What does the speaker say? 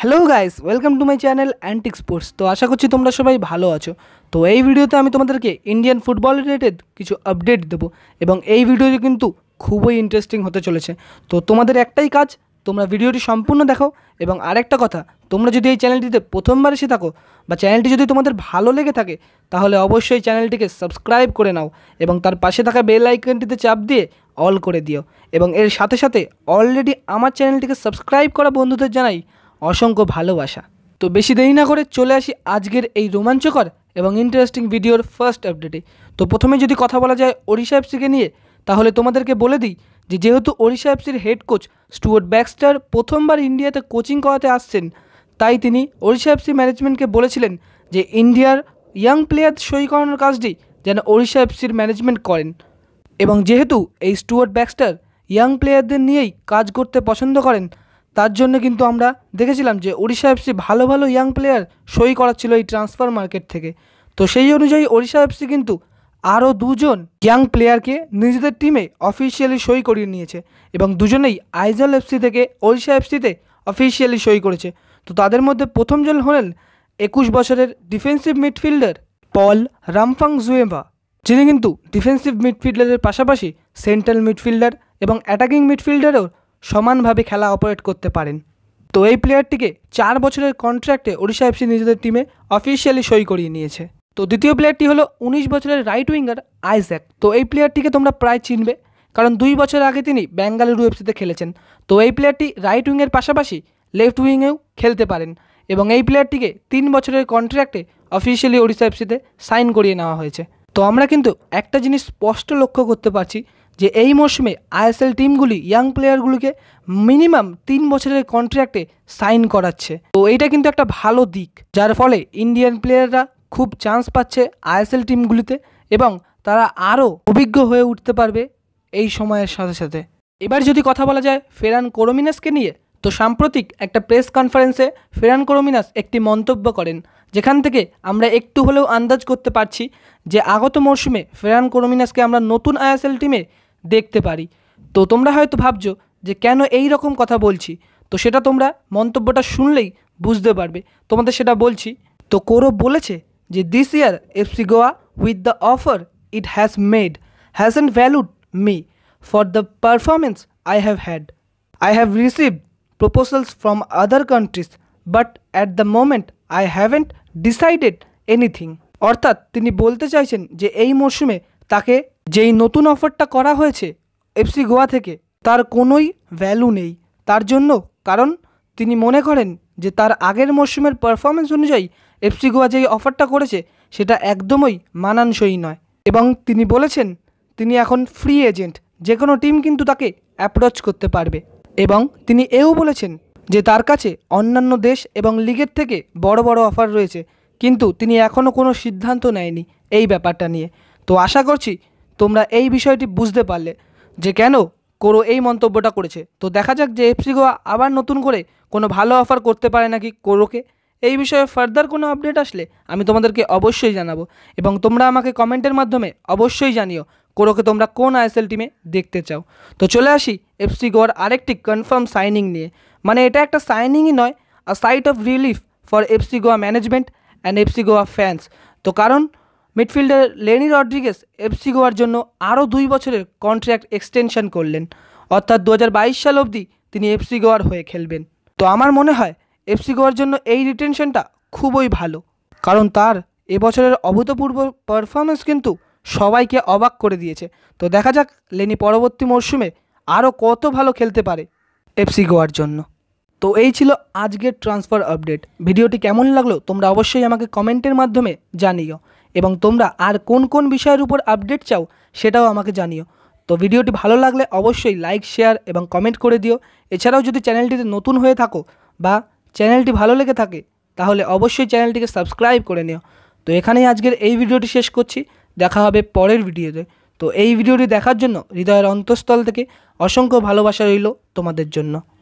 hello guys welcome to my channel antique sports তো আশা করছি তোমরা সবাই ভালো আছো তো এই ভিডিওতে আমি তোমাদেরকে ইন্ডিয়ান ফুটবল রিলেটেড কিছু আপডেট দেবো এবং এই ভিডিওটি কিন্তু খুবই ইন্টারেস্টিং হতে চলেছে তো তোমাদের একটাই কাজ তোমরা ভিডিওটি সম্পূর্ণ দেখো এবং আরেকটা কথা তোমরা যদি এই চ্যানেলটিতে প্রথমবার এসে থাকো বা চ্যানেলটি যদি তোমাদের ভালো লেগে থাকে তাহলে অবশ্যই চ্যানেলটিকে সাবস্ক্রাইব করে নাও এবং তার পাশে থাকা বেল আইকনটিতে চাপ দিয়ে অল করে দিও এবং এর সাথে সাথে অলরেডি আমার চ্যানেলটিকে সাবস্ক্রাইব করা বন্ধুদের জানাই অসংখ্য ভালোবাসা তো বেশি দেরি না করে চলে আসি আজকের এই রোমাঞ্চকর এবং ইন্টারেস্টিং ভিডিওর ফার্স্ট আপডেটে তো প্রথমে যদি কথা বলা যায় ওড়িশা এফসিকে নিয়ে তাহলে তোমাদেরকে বলে দিই যে যেহেতু ওড়িশা এফসির হেড কোচ স্টুয়ার্ট ব্যাক্সটার প্রথমবার ইন্ডিয়াতে কোচিং করাতে আসছেন তাই তিনি ওড়িশা এফসি ম্যানেজমেন্টকে বলেছিলেন যে ইন্ডিয়ার ইয়াং প্লেয়ার সই করানোর কাজটি যেন ওড়িশা এফসির ম্যানেজমেন্ট করেন এবং যেহেতু এই স্টুয়ার্ট ব্যাকস্টার ইয়াং প্লেয়ারদের নিয়েই কাজ করতে পছন্দ করেন তার জন্য কিন্তু আমরা দেখেছিলাম যে ওড়িশা এফসি ভালো ভালো ইয়াং প্লেয়ার সই করাচ্ছিল এই ট্রান্সফার মার্কেট থেকে তো সেই অনুযায়ী ওড়িশা এফসি কিন্তু আরও দুজন ইয়াং প্লেয়ারকে নিজেদের টিমে অফিসিয়ালি সই করিয়ে নিয়েছে এবং দুজনেই আইজল এফসি থেকে ওড়িশা এফসিতে অফিসিয়ালি সই করেছে তো তাদের মধ্যে প্রথম জন হলেন একুশ বছরের ডিফেন্সিভ মিডফিল্ডার পল রামফাং জুয়েভা যিনি কিন্তু ডিফেন্সিভ মিডফিল্ডারের পাশাপাশি সেন্ট্রাল মিডফিল্ডার এবং অ্যাটাকিং মিডফিল্ডারেও সমানভাবে খেলা অপারেট করতে পারেন তো এই প্লেয়ারটিকে চার বছরের কন্ট্রাক্টে ওড়িশা এফসি নিজেদের টিমে অফিসিয়ালি সই করিয়ে নিয়েছে তো দ্বিতীয় প্লেয়ারটি হলো উনিশ বছরের রাইট উইঙ্গার আইজ্যাক তো এই প্লেয়ারটিকে তোমরা প্রায় চিনবে কারণ দুই বছর আগে তিনি বেঙ্গালুরু এফসিতে খেলেছেন তো এই প্লেয়ারটি রাইট উইংয়ের পাশাপাশি লেফট উইংয়েও খেলতে পারেন এবং এই প্লেয়ারটিকে তিন বছরের কন্ট্রাক্টে অফিসিয়ালি ওড়িশা এফসিতে সাইন করিয়ে নেওয়া হয়েছে তো আমরা কিন্তু একটা জিনিস স্পষ্ট লক্ষ্য করতে পারছি যে এই মৌসুমে আইএসএল টিমগুলি ইয়াং প্লেয়ারগুলিকে মিনিমাম তিন বছরের কন্ট্রাক্টে সাইন করাচ্ছে তো এইটা কিন্তু একটা ভালো দিক যার ফলে ইন্ডিয়ান প্লেয়াররা খুব চান্স পাচ্ছে আইএসএল টিমগুলিতে এবং তারা আরও অভিজ্ঞ হয়ে উঠতে পারবে এই সময়ের সাথে সাথে এবার যদি কথা বলা যায় ফেরান কোরোমিনাসকে নিয়ে তো সাম্প্রতিক একটা প্রেস কনফারেন্সে ফেরান কোরোমিনাস একটি মন্তব্য করেন যেখান থেকে আমরা একটু হলেও আন্দাজ করতে পারছি যে আগত মরশুমে ফেরান কোরোমিনাসকে আমরা নতুন আইএসএল টিমে দেখতে পারি তো তোমরা হয়তো ভাবছো যে কেন এই রকম কথা বলছি তো সেটা তোমরা মন্তব্যটা শুনলেই বুঝতে পারবে তোমাদের সেটা বলছি তো কোরো বলেছে যে this year FC Goa with the offer it has made has and valued me for the performance I have had I have received proposals from other countries but at the moment I haven't decided anything অর্থাৎ তিনি বলতে চাইছেন যে এই মরশুমে তাকে যেই নতুন অফারটা করা হয়েছে এফসি গোয়া থেকে তার কোনোই ভ্যালু নেই তার জন্য কারণ তিনি মনে করেন যে তার আগের মরশুমের পারফরমেন্স অনুযায়ী এফসি গোয়া যেই অফারটা করেছে সেটা একদমই মানানসই নয় এবং তিনি বলেছেন তিনি এখন ফ্রি এজেন্ট যে কোনো টিম কিন্তু তাকে অ্যাপ্রোচ করতে পারবে এবং তিনি এও বলেছেন যে তার কাছে অন্যান্য দেশ এবং লিগের থেকে বড় বড় অফার রয়েছে কিন্তু তিনি এখনও কোনো সিদ্ধান্ত নেয়নি এই ব্যাপারটা নিয়ে তো আশা করছি তোমরা এই বিষয়টি বুঝতে পারলে যে কেন কোরো এই মন্তব্যটা করেছে তো দেখা যাক যে এফসি গোয়া আবার নতুন করে কোনো ভালো অফার করতে পারে নাকি কোরোকে এই বিষয়ে ফার্দার কোনো আপডেট আসলে আমি তোমাদেরকে অবশ্যই জানাবো এবং তোমরা আমাকে কমেন্টের মাধ্যমে অবশ্যই জানিও কোরোকে তোমরা কোন আইএসএল টিমে দেখতে চাও তো চলে আসি এফসি গোয়ার আরেকটি কনফার্ম সাইনিং নিয়ে মানে এটা একটা সাইনিংই নয় a sight of relief for FC Goa management and FC Goa fans তো কারণ মিডফিল্ডার লেনি রড্রিগেস এফসি গোয়ার জন্য আরও দুই বছরের কন্ট্র্যাক্ট এক্সটেনশন করলেন অর্থাৎ দু সাল অবধি তিনি এফসি গোয়ার হয়ে খেলবেন তো আমার মনে হয় এফসি গোয়ার জন্য এই রিটেনশনটা খুবই ভালো কারণ তার এবছরের অভূতপূর্ব পারফরমেন্স কিন্তু সবাইকে অবাক করে দিয়েছে তো দেখা যাক লেনি পরবর্তী মরশুমে আরও কত ভালো খেলতে পারে এফসি গোয়ার জন্য তো এই ছিল আজকের ট্রান্সফার আপডেট ভিডিওটি কেমন লাগলো তোমরা অবশ্যই আমাকে কমেন্টের মাধ্যমে জানিও এবং তোমরা আর কোন কোন বিষয়ের উপর আপডেট চাও সেটাও আমাকে জানিও তো ভিডিওটি ভালো লাগলে অবশ্যই লাইক শেয়ার এবং কমেন্ট করে দিও এছাড়াও যদি চ্যানেলটিতে নতুন হয়ে থাকো বা চ্যানেলটি ভালো লেগে থাকে তাহলে অবশ্যই চ্যানেলটিকে সাবস্ক্রাইব করে নিও তো এখানেই আজকের এই ভিডিওটি শেষ করছি দেখা হবে পরের ভিডিওতে তো এই ভিডিওটি দেখার জন্য হৃদয়ের অন্তঃস্থল থেকে অসংখ্য ভালোবাসা রইল তোমাদের জন্য